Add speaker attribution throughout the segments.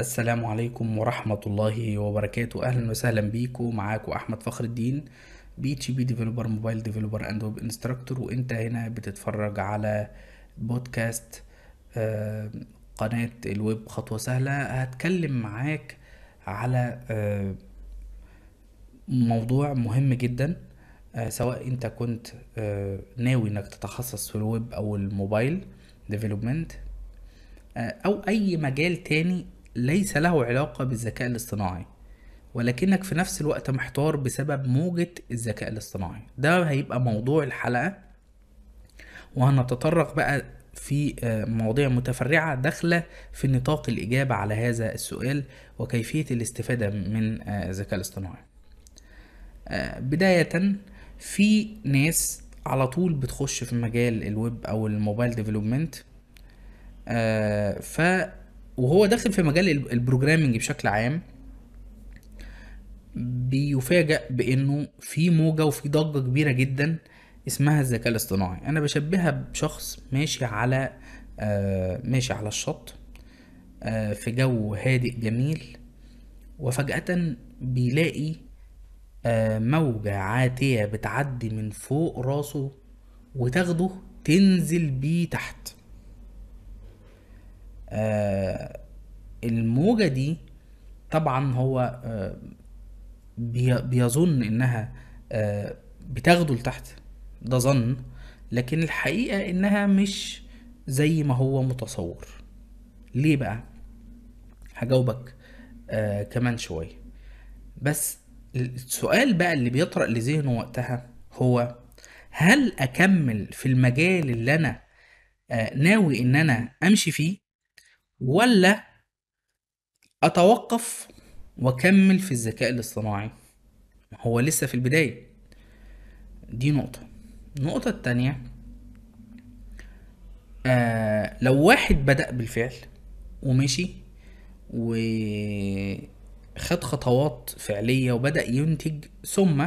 Speaker 1: السلام عليكم ورحمة الله وبركاته أهلا وسهلا بيكم معاكم أحمد فخر الدين بي اتش بي ديفلوبر موبايل ديفلوبر اند ويب انستراكتور وانت هنا بتتفرج على بودكاست آه، قناة الويب خطوة سهلة هتكلم معاك على آه، موضوع مهم جدا آه، سواء انت كنت ناوي انك تتخصص في الويب او الموبايل ديفلوبمنت او اي مجال تاني ليس له علاقة بالذكاء الاصطناعي ولكنك في نفس الوقت محتار بسبب موجة الذكاء الاصطناعي ده هيبقى موضوع الحلقة وهنتطرق بقى في آه، مواضيع متفرعة داخلة في نطاق الإجابة على هذا السؤال وكيفية الاستفادة من آه، الذكاء الاصطناعي آه، بداية في ناس على طول بتخش في مجال الويب أو الموبايل ديفلوبمنت آه وهو داخل في مجال البروجرامنج بشكل عام بيفاجأ بانه في موجة وفي ضجة كبيرة جدا اسمها الذكاء الاصطناعي انا بشبهها بشخص ماشي على آه ماشي على الشط آه في جو هادئ جميل وفجأة بيلاقي آه موجة عاتية بتعدي من فوق راسه وتاخده تنزل بيه تحت آه، الموجة دي طبعا هو آه، بيظن انها آه، بتاخده لتحت ده ظن لكن الحقيقة انها مش زي ما هو متصور ليه بقى هجاوبك آه كمان شوية بس السؤال بقى اللي بيطرأ لذهنه وقتها هو هل أكمل في المجال اللي أنا ناوي إن أنا أمشي فيه ولا أتوقف وأكمل في الذكاء الاصطناعي هو لسه في البداية دي نقطة النقطة التانية آه لو واحد بدأ بالفعل ومشي وخد خطوات فعلية وبدأ ينتج ثم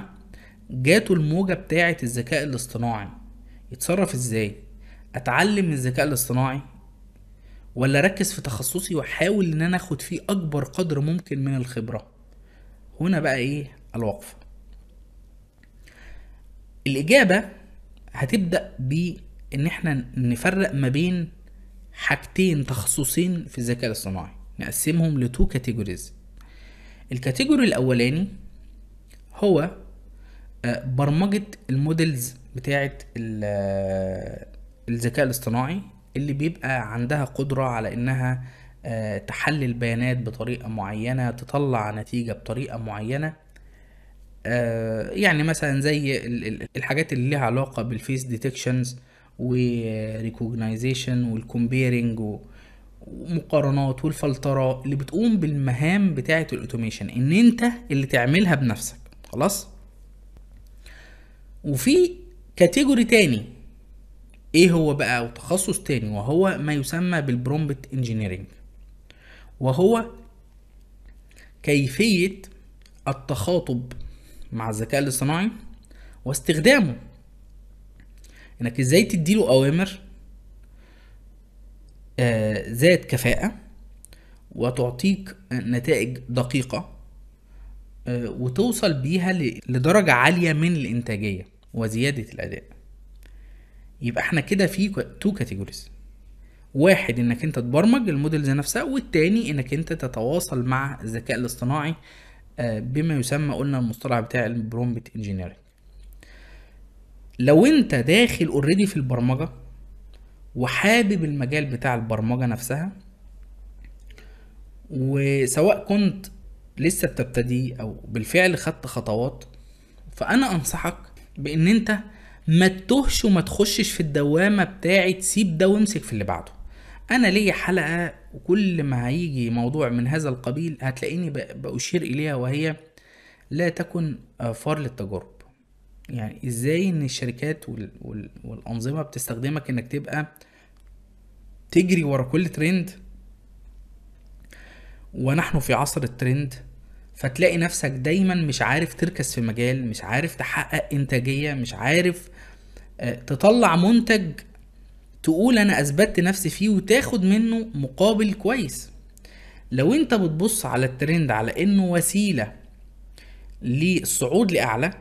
Speaker 1: جاته الموجة بتاعة الذكاء الاصطناعي يتصرف ازاي؟ اتعلم الذكاء الاصطناعي ولا اركز في تخصصي واحاول ان انا اخد فيه اكبر قدر ممكن من الخبره هنا بقى ايه الوقفه الاجابه هتبدا بان احنا نفرق ما بين حاجتين تخصصين في الذكاء الاصطناعي نقسمهم لتو كاتيجوريز الكاتيجوري الاولاني هو آه، برمجه المودلز بتاعه آه، الذكاء الاصطناعي اللي بيبقى عندها قدرة على انها آه، تحلل بيانات بطريقة معينة تطلع نتيجة بطريقة معينة آه، يعني مثلا زي الحاجات اللي ليها علاقة بالفيس ديتكشنز وريكوجنايزيشن والكومبيرنج ومقارنات والفلترة اللي بتقوم بالمهام بتاعة الاوتوميشن ان انت اللي تعملها بنفسك خلاص وفي كاتيجوري تاني ايه هو بقى وتخصص تاني وهو ما يسمى بالبرومبت انجينيرنج وهو كيفية التخاطب مع الذكاء الاصطناعي واستخدامه انك ازاي تديله اوامر آه ذات كفاءة وتعطيك نتائج دقيقة آه وتوصل بيها لدرجة عالية من الإنتاجية وزيادة الأداء يبقى احنا كده في تو كاتيجوريز واحد انك انت تبرمج المودلز نفسها والتاني انك انت تتواصل مع الذكاء الاصطناعي آه، بما يسمى قلنا المصطلح بتاع البرومبت انجينيرنج لو انت داخل اوريدي في البرمجه وحابب المجال بتاع البرمجه نفسها وسواء كنت لسه بتبتدي او بالفعل خدت خطوات فانا انصحك بان انت ما تتوهش وما تخشش في الدوامه بتاعه سيب ده وامسك في اللي بعده انا ليا حلقه وكل ما هيجي موضوع من هذا القبيل هتلاقيني بأشير إليها وهي لا تكن فار للتجارب يعني ازاي ان الشركات والأنظمة بتستخدمك انك تبقى تجري ورا كل ترند ونحن في عصر الترند فتلاقي نفسك دايما مش عارف تركز في مجال مش عارف تحقق انتاجية مش عارف آه، تطلع منتج تقول انا اثبتت نفسي فيه وتاخد منه مقابل كويس لو انت بتبص على الترند على انه وسيله للصعود لاعلى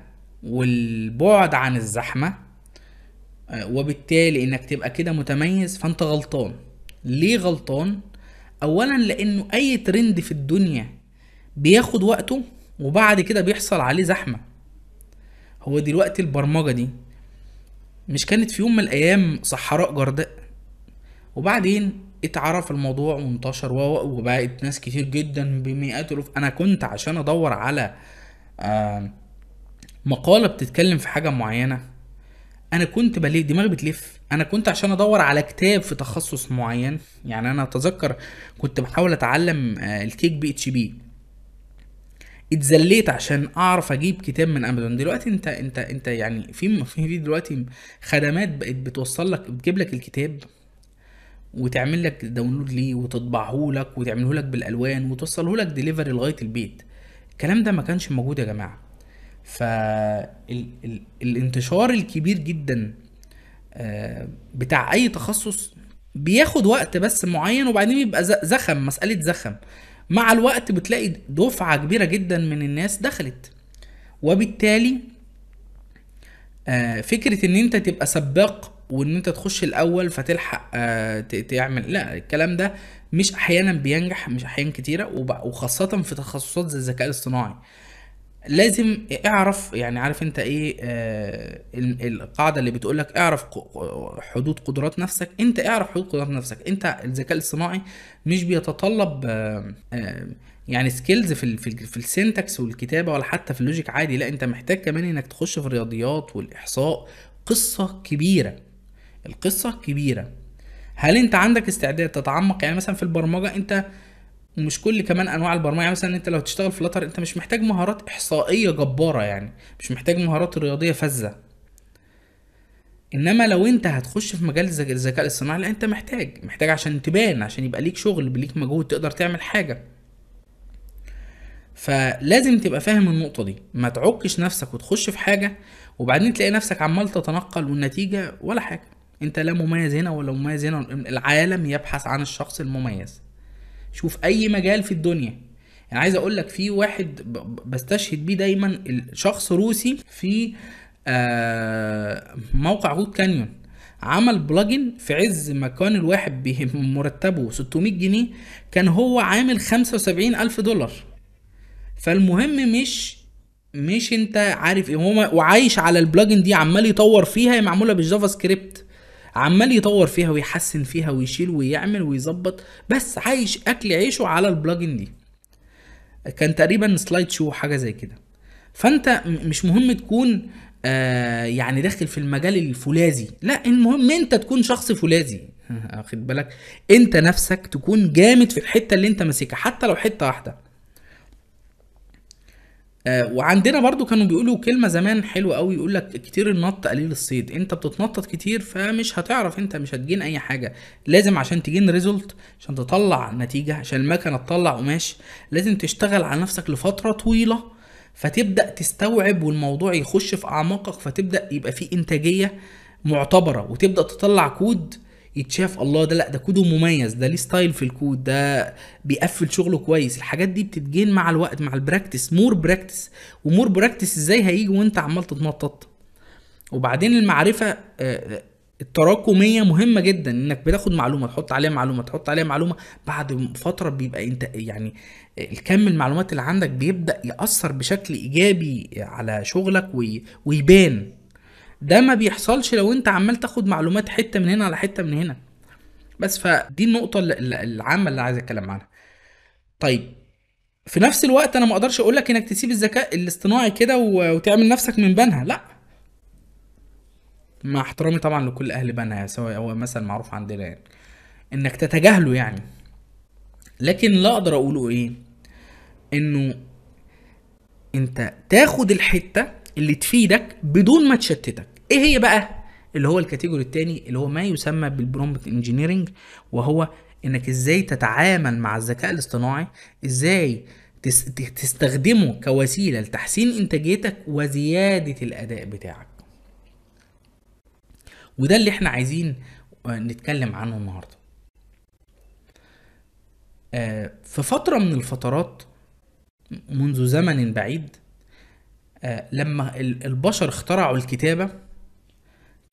Speaker 1: والبعد عن الزحمه آه، وبالتالي انك تبقى كده متميز فانت غلطان ليه غلطان اولا لانه اي ترند في الدنيا بياخد وقته وبعد كده بيحصل عليه زحمه هو دلوقتي البرمجه دي مش كانت في يوم من الأيام صحراء جرداء وبعدين اتعرف الموضوع وانتشر وبقت ناس كتير جدا بمئات الوف انا كنت عشان ادور على آه، مقاله بتتكلم في حاجه معينه انا كنت بلف دماغي بتلف انا كنت عشان ادور على كتاب في تخصص معين يعني انا اتذكر كنت بحاول اتعلم آه، الكيك بي اتش بي اتذليت عشان اعرف اجيب كتاب من امازون دلوقتي انت انت انت يعني في في دلوقتي خدمات بقت بتوصل لك بتجيب لك الكتاب وتعمل لك داونلود ليه وتطبعه لك وتعمله لك بالالوان وتوصله لك ديليفري لغايه البيت الكلام ده ما كانش موجود يا جماعه فالانتشار الكبير جدا آه، بتاع اي تخصص بياخد وقت بس معين وبعدين بيبقى زخم مساله زخم مع الوقت بتلاقي دفعة كبيرة جدا من الناس دخلت وبالتالي آه، فكرة ان انت تبقى سباق وان انت تخش الاول فتلحق آه، تعمل لا الكلام ده مش احيانا بينجح مش احيانا كتيرة وخاصة في تخصصات زي الذكاء الاصطناعي لازم اعرف يعني عارف انت ايه آه القاعده اللي بتقول لك اعرف حدود قدرات نفسك انت اعرف حدود قدرات نفسك انت الذكاء الاصطناعي مش بيتطلب آه آه يعني سكيلز في الـ في, في السنتكس والكتابه ولا حتى في اللوجيك عادي لا انت محتاج كمان انك تخش في الرياضيات والاحصاء قصه كبيره القصه كبيره هل انت عندك استعداد تتعمق يعني مثلا في البرمجه انت ومش كل كمان انواع البرمجه يعني مثلا انت لو تشتغل فلاتر انت مش محتاج مهارات احصائيه جباره يعني مش محتاج مهارات رياضيه فذه انما لو انت هتخش في مجال الذكاء الاصطناعي لا انت محتاج محتاج عشان تبان عشان يبقى ليك شغل ليك مجهود تقدر تعمل حاجه فلازم تبقى فاهم النقطه دي ما تعكش نفسك وتخش في حاجه وبعدين تلاقي نفسك عمال تتنقل والنتيجه ولا حاجه انت لا مميز هنا ولا مميز هنا العالم يبحث عن الشخص المميز شوف اي مجال في الدنيا انا يعني عايز اقول لك في واحد بستشهد بيه دايما شخص روسي في آه، موقع هود كانيون عمل بلجن في عز ما كان الواحد مرتبه 600 جنيه كان هو عامل 75 ألف دولار فالمهم مش مش انت عارف ايه هو وعايش على البلجن دي عمال يطور فيها معموله بالجافا سكريبت عمال يطور فيها ويحسن فيها ويشيل ويعمل ويظبط بس عايش اكل عيشه على البلجن دي كان تقريبا سلايد شو حاجه زي كده فانت مش مهم تكون آه يعني داخل في المجال الفولاذي لا المهم انت تكون شخص فولاذي واخد بالك انت نفسك تكون جامد في الحته اللي انت ماسكها حتى لو حته واحده آه، وعندنا برضو كانوا بيقولوا كلمه زمان حلوه قوي يقول لك كتير النط قليل الصيد انت بتتنطط كتير فمش هتعرف انت مش هتجين اي حاجه لازم عشان تجين ريزولت عشان تطلع نتيجه عشان المكنه تطلع قماش لازم تشتغل على نفسك لفتره طويله فتبدا تستوعب والموضوع يخش في اعماقك فتبدا يبقى فيه انتاجيه معتبره وتبدا تطلع كود يتشاف الله ده لا ده كوده مميز ده ليه ستايل في الكود ده بيقفل شغله كويس الحاجات دي بتتجين مع الوقت مع البراكتس مور براكتس ومور براكتس ازاي هيجي وانت عمال تتنطط وبعدين المعرفه آه، التراكميه مهمه جدا انك بتاخد معلومه تحط عليها معلومه تحط عليها معلومه بعد فتره بيبقى انت يعني الكم المعلومات اللي عندك بيبدا ياثر بشكل ايجابي على شغلك ويبان ده ما بيحصلش لو انت عمال تاخد معلومات حته من هنا على حته من هنا بس فدي النقطه العامه اللي عايز اتكلم عنها طيب في نفس الوقت انا ما اقدرش اقول لك انك تسيب الذكاء الاصطناعي كده وتعمل نفسك من بنها لا مع احترامي طبعا لكل اهل بنها سواء هو مثل معروف عندنا يعني انك تتجاهله يعني لكن لا اقدر اقوله ايه انه انت تاخد الحته اللي تفيدك بدون ما تشتتك ايه هي بقى اللي هو الكاتيجوري الثاني اللي هو ما يسمى بالبرومبت انجينيرنج وهو انك ازاي تتعامل مع الذكاء الاصطناعي ازاي تستخدمه كوسيله لتحسين انتاجيتك وزياده الاداء بتاعك وده اللي احنا عايزين آه، نتكلم عنه النهارده آه، في فتره من الفترات منذ زمن بعيد آه، لما البشر اخترعوا الكتابه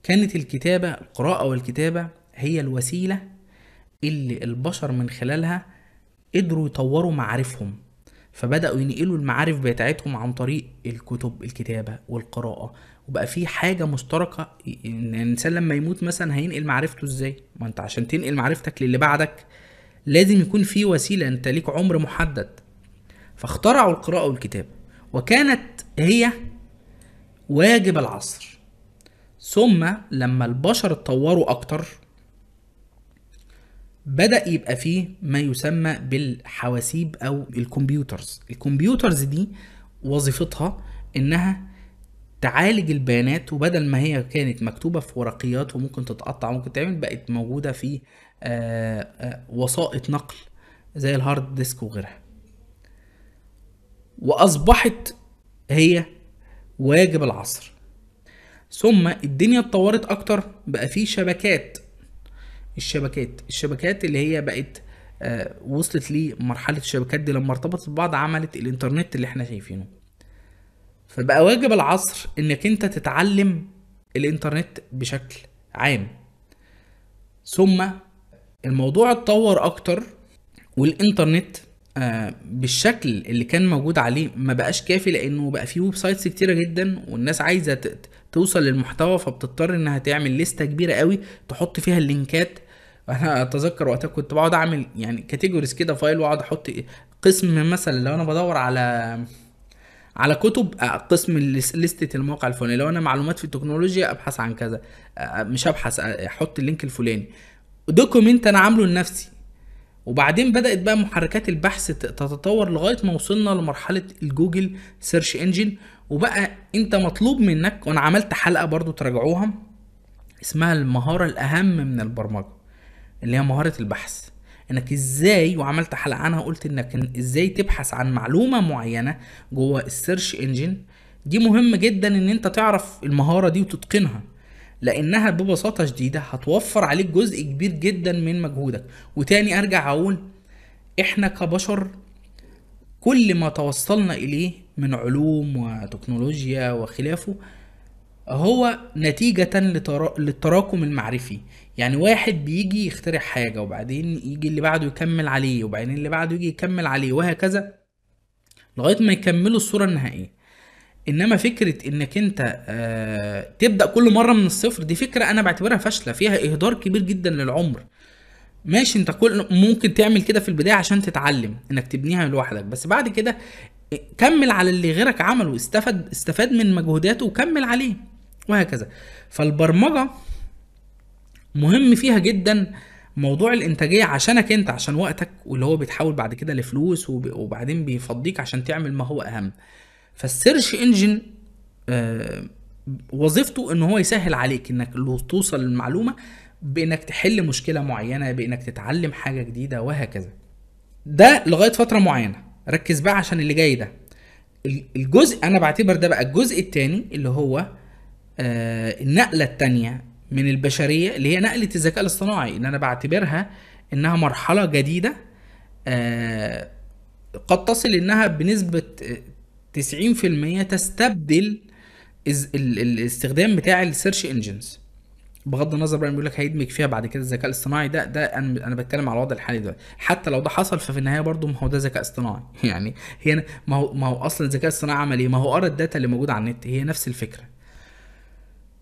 Speaker 1: كانت الكتابة القراءة والكتابة هي الوسيلة اللي البشر من خلالها قدروا يطوروا معارفهم فبدأوا ينقلوا المعارف بتاعتهم عن طريق الكتب الكتابة والقراءة وبقى في حاجة مشتركة إن الإنسان لما يموت مثلا هينقل معرفته إزاي؟ ما أنت عشان تنقل معرفتك للي بعدك لازم يكون في وسيلة أنت ليك عمر محدد فاخترعوا القراءة والكتابة وكانت هي واجب العصر ثم لما البشر اتطوروا اكتر بدأ يبقى فيه ما يسمى بالحواسيب او الكمبيوترز الكمبيوترز دي وظيفتها انها تعالج البيانات وبدل ما هي كانت مكتوبة في ورقيات وممكن تتقطع وممكن تعمل بقت موجودة في آه، آه، وسائط نقل زي الهارد ديسك وغيرها وأصبحت هي واجب العصر ثم الدنيا اتطورت اكتر بقى في شبكات الشبكات الشبكات اللي هي بقت آه، وصلت لمرحله الشبكات دي لما ارتبطت ببعض عملت الانترنت اللي احنا شايفينه فبقى واجب العصر انك انت تتعلم الانترنت بشكل عام ثم الموضوع اتطور اكتر والانترنت آه، بالشكل اللي كان موجود عليه ما بقاش كافي لانه بقى فيه ويب سايتس كتيره جدا والناس عايزه توصل للمحتوى فبتضطر انها تعمل لستة كبيرة قوي تحط فيها اللينكات انا اتذكر وقتها كنت بقعد اعمل يعني كاتيجوريز كده فايل واقعد احط قسم مثلا لو انا بدور على على كتب قسم لستة المواقع الفلانية لو انا معلومات في التكنولوجيا ابحث عن كذا مش ابحث احط اللينك الفلاني دوكيومنت انا عامله لنفسي وبعدين بدات بقى محركات البحث تتطور لغايه ما وصلنا لمرحله الجوجل سيرش انجن وبقى انت مطلوب منك وانا عملت حلقه برضو تراجعوها اسمها المهاره الاهم من البرمجه اللي هي مهاره البحث انك ازاي وعملت حلقه عنها قلت انك ازاي تبحث عن معلومه معينه جوه السيرش انجن دي مهم جدا ان انت تعرف المهاره دي وتتقنها لانها ببساطه شديده هتوفر عليك جزء كبير جدا من مجهودك وتاني ارجع اقول احنا كبشر كل ما توصلنا اليه من علوم وتكنولوجيا وخلافه هو نتيجة للتراكم المعرفي يعني واحد بيجي يخترع حاجة وبعدين يجي اللي بعده يكمل عليه وبعدين اللي بعده يجي يكمل عليه وهكذا لغاية ما يكملوا الصورة النهائية انما فكره انك انت آه، تبدا كل مره من الصفر دي فكره انا بعتبرها فاشله فيها اهدار كبير جدا للعمر ماشي انت كل ممكن تعمل كده في البدايه عشان تتعلم انك تبنيها لوحدك بس بعد كده كمل على اللي غيرك عمله استفاد استفاد من مجهوداته وكمل عليه وهكذا فالبرمجه مهم فيها جدا موضوع الانتاجيه عشانك انت عشان وقتك واللي هو بيتحول بعد كده لفلوس وبعدين بيفضيك عشان تعمل ما هو اهم فالسيرش انجن آه، وظيفته ان هو يسهل عليك انك توصل للمعلومه بانك تحل مشكله معينه بانك تتعلم حاجه جديده وهكذا ده لغايه فتره معينه ركز بقى عشان اللي جاي ده الجزء انا بعتبر ده بقى الجزء الثاني اللي هو آه، النقله الثانيه من البشريه اللي هي نقله الذكاء الاصطناعي ان انا بعتبرها انها مرحله جديده آه، قد تصل انها بنسبه 90% آه، تستبدل الاستخدام بتاع السيرش انجنز بغض النظر بقى بيقول لك هيدمج فيها بعد كده الذكاء الاصطناعي ده ده انا انا بتكلم على الوضع الحالي دلوقتي حتى لو ده حصل ففي النهايه برضه ما هو ده ذكاء اصطناعي يعني هي ما هو ما هو اصلا الذكاء الاصطناعي عمل ايه؟ ما هو قرا الداتا اللي موجوده على النت هي نفس الفكره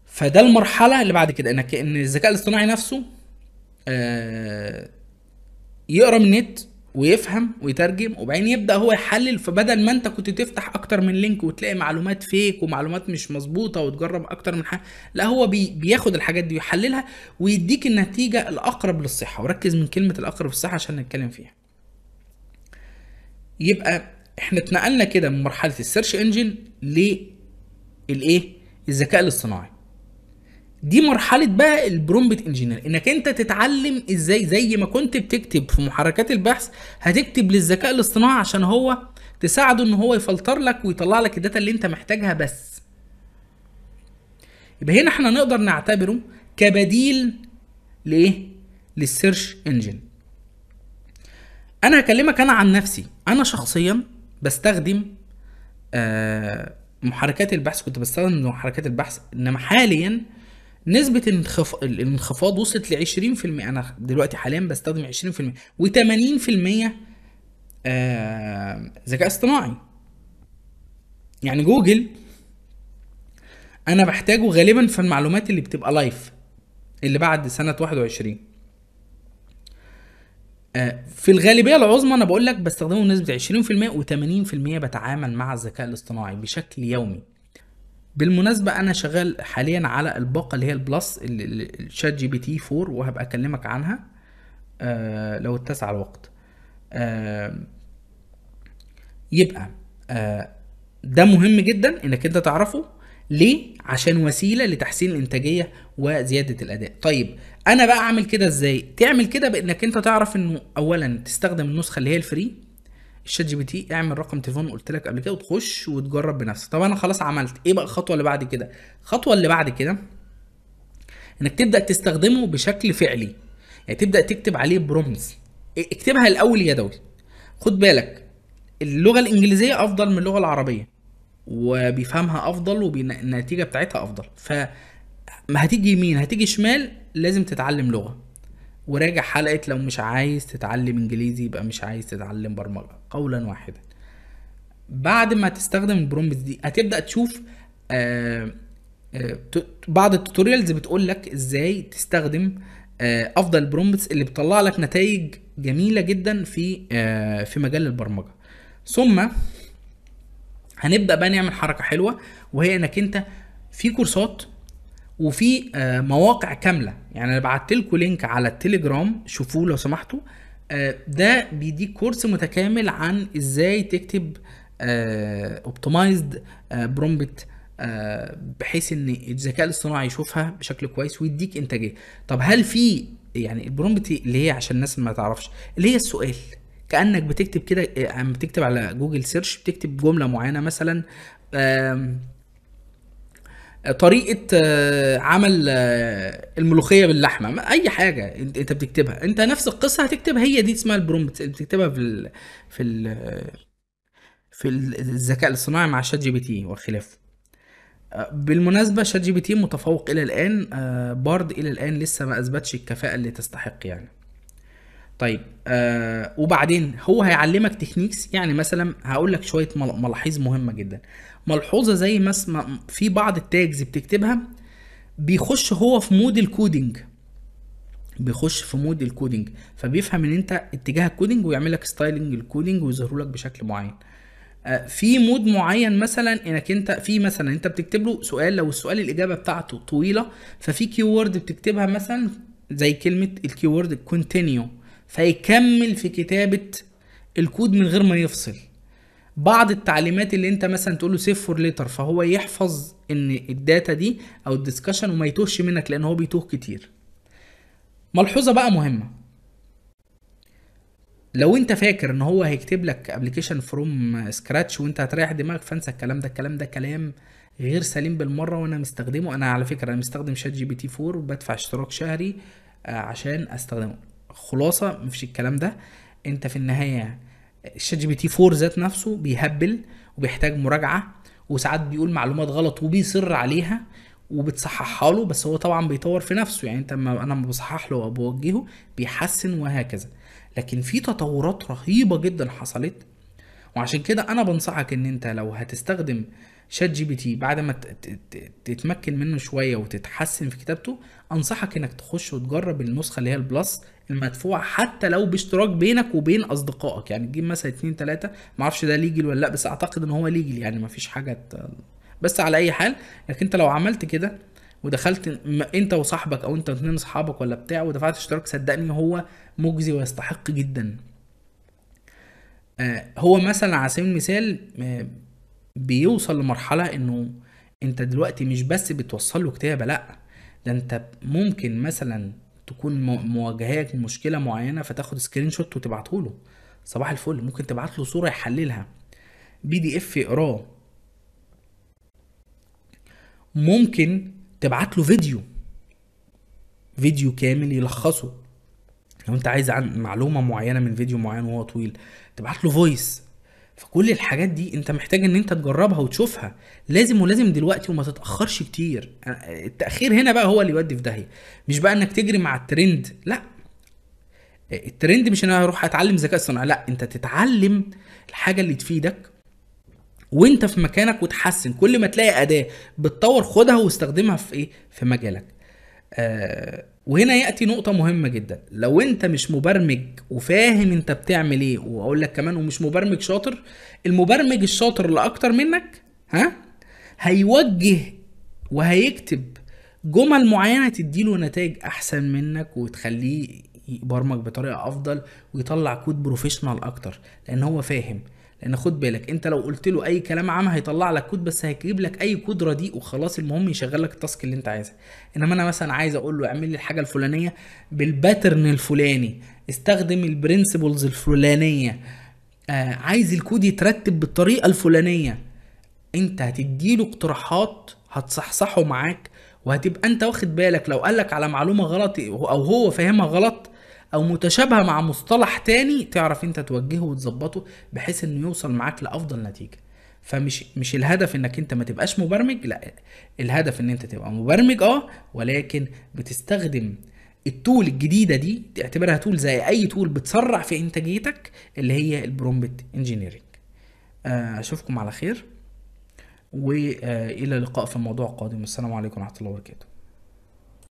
Speaker 1: فده المرحله اللي بعد كده انك ان الذكاء الاصطناعي نفسه آه يقرا من النت ويفهم ويترجم وبعدين يبدا هو يحلل فبدل ما انت كنت تفتح اكتر من لينك وتلاقي معلومات فيك ومعلومات مش مظبوطه وتجرب اكتر من حاجه لا هو بي بياخد الحاجات دي ويحللها ويديك النتيجه الاقرب للصحه وركز من كلمه الاقرب للصحه عشان نتكلم فيها يبقى احنا اتنقلنا كده من مرحله السيرش انجن للايه الذكاء الاصطناعي دي مرحله بقى البرومبت انجينير انك انت تتعلم ازاي زي ما كنت بتكتب في محركات البحث هتكتب للذكاء الاصطناعي عشان هو تساعده ان هو يفلتر لك ويطلع لك الداتا اللي انت محتاجها بس يبقى هنا احنا نقدر نعتبره كبديل لايه للسيرش انجن انا هكلمك انا عن نفسي انا شخصيا بستخدم آه محركات البحث كنت بستخدم محركات البحث انما حاليا نسبة الانخف... الانخفاض وصلت ل 20% أنا دلوقتي حاليا بستخدم 20% و80% آه... ذكاء اصطناعي يعني جوجل أنا بحتاجه غالبا في المعلومات اللي بتبقى لايف اللي بعد سنة 21 آه في الغالبية العظمى أنا بقول لك بستخدمه بنسبة 20% و80% بتعامل مع الذكاء الاصطناعي بشكل يومي بالمناسبه انا شغال حاليا على الباقه اللي هي البلس الشات جي بي تي 4 وهبقى اكلمك عنها آه لو اتسع الوقت آه يبقى آه ده مهم جدا انك انت تعرفه ليه عشان وسيله لتحسين الانتاجيه وزياده الاداء طيب انا بقى اعمل كده ازاي تعمل كده بانك انت تعرف انه اولا تستخدم النسخه اللي هي الفري شات جي بي تي اعمل رقم تليفون قلت لك قبل كده وتخش وتجرب بنفسك طب انا خلاص عملت ايه بقى الخطوه اللي بعد كده الخطوه اللي بعد كده انك تبدا تستخدمه بشكل فعلي يعني تبدا تكتب عليه برومز إيه، اكتبها الاول يدوي خد بالك اللغه الانجليزيه افضل من اللغه العربيه وبيفهمها افضل والنتيجه بتاعتها افضل ف ما هتيجي يمين هتيجي شمال لازم تتعلم لغه وراجع حلقة لو مش عايز تتعلم انجليزي يبقى مش عايز تتعلم برمجة قولا واحدا بعد ما تستخدم البرومبت دي هتبدأ تشوف آه، آه، بعض التوتوريالز بتقول لك ازاي تستخدم آه، افضل برومبتس اللي بتطلع لك نتائج جميلة جدا في في مجال البرمجة ثم هنبدأ بقى نعمل حركة حلوة وهي انك انت في كورسات وفي آه، مواقع كامله يعني انا بعت لكم لينك على التليجرام شوفوه لو سمحتوا آه، ده بيديك كورس متكامل عن ازاي تكتب اوبتمايزد آه، برومبت بحيث ان الذكاء الاصطناعي يشوفها بشكل كويس ويديك انتاجيه طب هل في يعني البرومبت اللي هي عشان الناس ما تعرفش اللي هي السؤال كانك بتكتب كده بتكتب على جوجل سيرش بتكتب جمله معينه مثلا طريقه آه، عمل آه، الملوخيه باللحمه اي حاجه انت بتكتبها انت نفس القصه هتكتبها هي دي اسمها البرومبت بتكتبها في الـ في الـ في الذكاء الاصطناعي مع شات جي بي تي وخلافه آه، بالمناسبه شات جي بي تي متفوق الى الان بارد الى الان لسه ما اثبتش الكفاءه اللي تستحق يعني طيب آه وبعدين هو هيعلمك تكنيكس يعني مثلا هقول لك شويه ملاحظ مهمه جدا ملحوظه زي ما في بعض التاجز بتكتبها بيخش هو في مود الكودينج بيخش في مود الكودينج فبيفهم ان انت اتجاه الكودينج ويعمل لك ستايلنج الكودينج ويظهره لك بشكل معين آه، في مود معين مثلا انك انت في مثلا انت بتكتب له سؤال لو السؤال الاجابه بتاعته طويله ففي كي وورد بتكتبها مثلا زي كلمه الكي وورد كونتينيو فيكمل في كتابه الكود من غير ما يفصل بعض التعليمات اللي انت مثلا تقول له سيف فور ليتر فهو يحفظ ان الداتا دي او الديسكشن وما يتوهش منك لان هو بيتوه كتير ملحوظه بقى مهمه لو انت فاكر ان هو هيكتب لك ابلكيشن فروم سكراتش وانت هتريح دماغك فانسى الكلام ده الكلام ده كلام غير سليم بالمره وانا مستخدمه انا على فكره انا مستخدم شات جي بي تي 4 وبدفع اشتراك شهري آه، عشان استخدمه خلاصه مفيش الكلام ده انت في النهايه الشات جي بي تي 4 ذات نفسه بيهبل وبيحتاج مراجعه وساعات بيقول معلومات غلط وبيصر عليها وبتصححها له بس هو طبعا بيطور في نفسه يعني انت لما ما بصحح له وبوجهه بيحسن وهكذا لكن في تطورات رهيبه جدا حصلت وعشان كده انا بنصحك ان انت لو هتستخدم شات جي بي تي بعد ما تتمكن منه شويه وتتحسن في كتابته انصحك انك تخش وتجرب النسخه اللي هي البلس المدفوع حتى لو باشتراك بينك وبين اصدقائك يعني تجيب مثلا اتنين تلاته معرفش ده ليجل ولا لا بس اعتقد ان هو ليجل يعني مفيش حاجه بس على اي حال لكن انت لو عملت كده ودخلت انت وصاحبك او انت واثنين اصحابك ولا بتاع ودفعت اشتراك صدقني هو مجزي ويستحق جدا آه، هو مثلا على سبيل المثال آه، بيوصل لمرحله انه انت دلوقتي مش بس بتوصل له كتابه لا ده انت ممكن مثلا تكون مواجهاك مشكله معينه فتاخد سكرين شوت وتبعته له صباح الفل ممكن تبعت له صوره يحللها بي دي اف يقراه ممكن تبعت له فيديو فيديو كامل يلخصه لو انت عايز عن معلومه معينه من فيديو معين وهو طويل تبعت له فويس فكل الحاجات دي انت محتاج ان انت تجربها وتشوفها لازم ولازم دلوقتي وما تتاخرش كتير التاخير هنا بقى هو اللي يودي في داهيه مش بقى انك تجري مع الترند لا الترند مش انا هروح اتعلم ذكاء اصطناعي لا انت تتعلم الحاجه اللي تفيدك وانت في مكانك وتحسن كل ما تلاقي اداه بتطور خدها واستخدمها في ايه في مجالك آه وهنا ياتي نقطه مهمه جدا لو انت مش مبرمج وفاهم انت بتعمل ايه واقول لك كمان ومش مبرمج شاطر المبرمج الشاطر اللي اكتر منك ها هيوجه وهيكتب جمل معينه تديله نتائج احسن منك وتخليه يبرمج بطريقه افضل ويطلع كود بروفيشنال اكتر لان هو فاهم لان خد بالك انت لو قلت له اي كلام عام هيطلع لك كود بس هيجيب لك اي كود رديء وخلاص المهم يشغل لك التاسك اللي انت عايزها انما انا مثلا عايز اقول له اعمل لي الحاجه الفلانيه بالباترن الفلاني استخدم البرنسبلز الفلانيه آه عايز الكود يترتب بالطريقه الفلانيه انت هتدي له اقتراحات هتصحصحه معاك وهتبقى انت واخد بالك لو قالك على معلومه غلط او هو فاهمها غلط او متشابهه مع مصطلح تاني تعرف انت توجهه وتظبطه بحيث انه يوصل معاك لافضل نتيجه فمش مش الهدف انك انت ما تبقاش مبرمج لا الهدف ان انت تبقى مبرمج اه ولكن بتستخدم التول الجديده دي تعتبرها تول زي اي تول بتسرع في انتاجيتك اللي هي البرومبت انجينيرنج آه، اشوفكم على خير والى اللقاء في موضوع قادم والسلام عليكم ورحمه الله وبركاته